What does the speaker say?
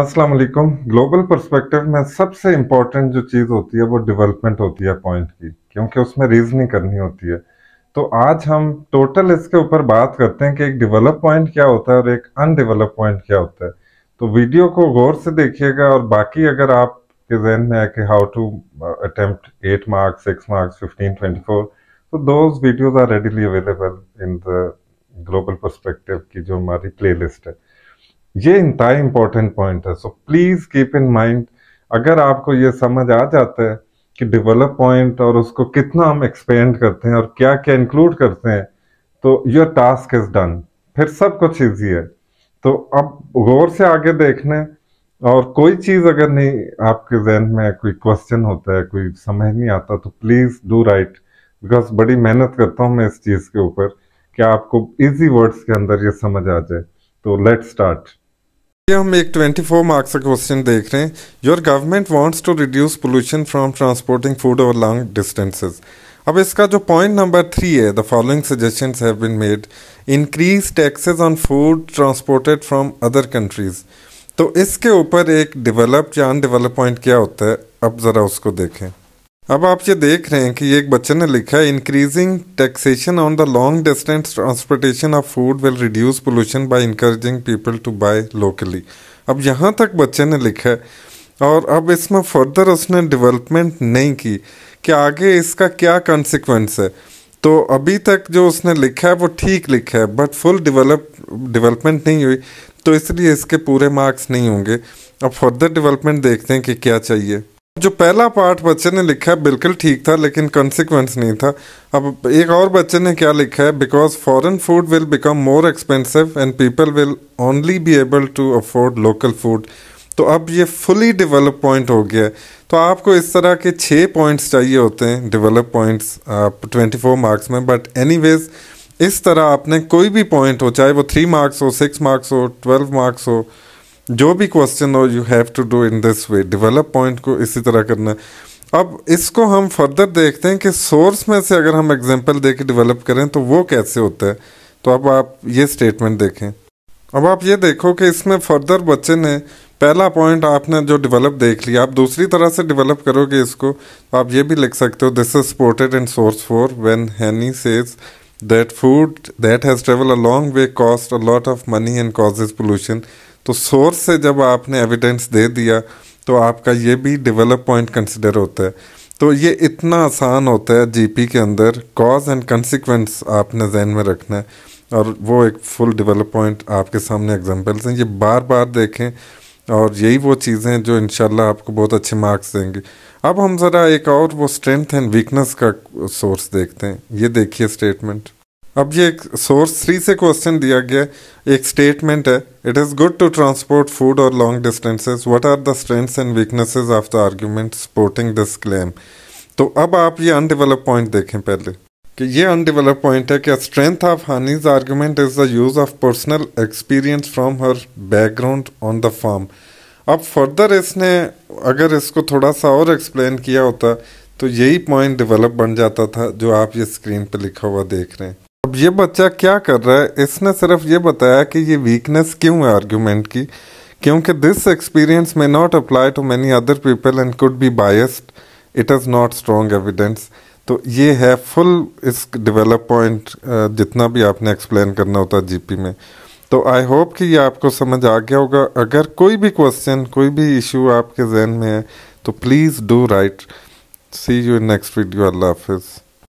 अस्सलाम global perspective में सबसे इम्पॉर्टेंट जो चीज़ होती है वो डेवलपमेंट होती है पॉइंट की क्योंकि उसमें रीजनिंग करनी होती है तो आज हम टोटल इसके ऊपर बात करते हैं कि एक डेवलप पॉइंट क्या होता है और एक अनडेवलप पॉइंट क्या होता है तो वीडियो को गौर से देखिएगा और बाकी अगर आपके जहन में है कि how to attempt at marks six marks fifteen twenty four तो those videos are readily available in the global perspective की जो हमारी प्ले है ये इंतहा इम्पोर्टेंट पॉइंट है so please keep in mind अगर आपको ये समझ आ जाता है कि डेवलप पॉइंट और उसको कितना हम एक्सपेंड करते हैं और क्या क्या इंक्लूड करते हैं तो योर टास्क इज डन फिर सब कुछ ईजी है तो अब गौर से आगे देखने और कोई चीज़ अगर नहीं आपके जहन में कोई क्वेश्चन होता है कोई समझ नहीं आता तो प्लीज़ डू राइट बिकॉज बड़ी मेहनत करता हूँ मैं इस चीज़ के ऊपर कि आपको इजी वर्ड्स के अंदर ये समझ आ जाए तो लेट स्टार्ट ये हम एक 24 मार्क्स का क्वेश्चन देख रहे हैं your government wants to reduce pollution from transporting food over long distances अब इसका जो पॉइंट नंबर थ्री है the following suggestions have been made increase taxes on food transported from other countries तो इसके ऊपर एक डेवलप्ड या अनडेवलप पॉइंट क्या होता है अब ज़रा उसको देखें अब आप ये देख रहे हैं कि एक बच्चे ने लिखा है increasing taxation on the long distance transportation of food will reduce pollution by encouraging people to buy locally अब यहाँ तक बच्चे ने लिखा है और अब इसमें फर्दर उसने डेवलपमेंट नहीं की कि आगे इसका क्या कॉन्सिक्वेंस है तो अभी तक जो उसने लिखा है वो ठीक लिखा है बट फुल डिवेलप डिवेलपमेंट नहीं हुई तो इसलिए इसके पूरे मार्क्स नहीं होंगे अब फर्दर डेवलपमेंट देखते हैं कि क्या चाहिए जो पहला पार्ट बच्चे ने लिखा है बिल्कुल ठीक था लेकिन कॉन्सिक्वेंस नहीं था अब एक और बच्चे ने क्या लिखा है because foreign food will become more expensive and people will only be able to afford local food तो अब ये फुली डेवलप पॉइंट हो गया है तो आपको इस तरह के छः पॉइंट्स चाहिए होते हैं डेवलप पॉइंट्स आप ट्वेंटी फोर मार्क्स में बट एनी इस तरह आपने कोई भी पॉइंट हो चाहे वो थ्री मार्क्स हो सिक्स मार्क्स हो ट्वेल्व मार्क्स हो जो भी क्वेश्चन हो you have to do in this way develop point को इसी तरह करना अब इसको हम फर्दर देखते हैं कि सोर्स में से अगर हम एग्जांपल दे के डेवलप करें तो वो कैसे होता है तो अब आप ये स्टेटमेंट देखें अब आप ये देखो कि इसमें फर्दर बच्चे ने पहला पॉइंट आपने जो डेवलप देख लिया आप दूसरी तरह से डेवलप करोगे इसको तो आप ये भी लिख सकते हो this is supported in source four when Hani says that food that has travel a long way cost a lot of money and causes pollution तो सोर्स से जब आपने एविडेंस दे दिया तो आपका ये भी डेवलप पॉइंट कंसिडर होता है तो ये इतना आसान होता है जीपी के अंदर कॉज एंड कंसिक्वेंस आपने जहन में रखना है और वो एक फुल डेवलप पॉइंट आपके सामने एग्जांपल्स हैं ये बार बार देखें और यही वो चीज़ें जो इनशाला आपको बहुत अच्छे मार्क्स देंगे अब हम ज़रा एक और वो स्ट्रेंथ एंड वीकनेस का सोर्स देखते हैं ये देखिए स्टेटमेंट अब ये एक सोर्स थ्री से क्वेश्चन दिया गया एक स्टेटमेंट है it is good to transport food और long distances what are the strengths and weaknesses of the argument supporting this claim तो अब आप ये अनडेवलप पॉइंट देखें पहले कि ये अनडेवलप पॉइंट है कि strength of Hani's argument is the use of personal experience from her background on the farm अब फर्दर इसने अगर इसको थोड़ा सा और एक्सप्लेन किया होता तो यही पॉइंट डेवलप बन जाता था जो आप ये स्क्रीन पर लिखा हुआ देख रहे हैं अब ये बच्चा क्या कर रहा है इसने सिर्फ ये बताया कि ये वीकनेस क्यों है आर्ग्यूमेंट की क्योंकि this experience may not apply to many other people and could be biased it is not strong evidence तो ये है फुल इस डिवेलप पॉइंट जितना भी आपने एक्सप्लेन करना होता है जीपी में तो आई होप कि ये आपको समझ आ गया होगा अगर कोई भी क्वेश्चन कोई भी इशू आपके जहन में है तो please do write see you in next video अल्लाह हाफिज़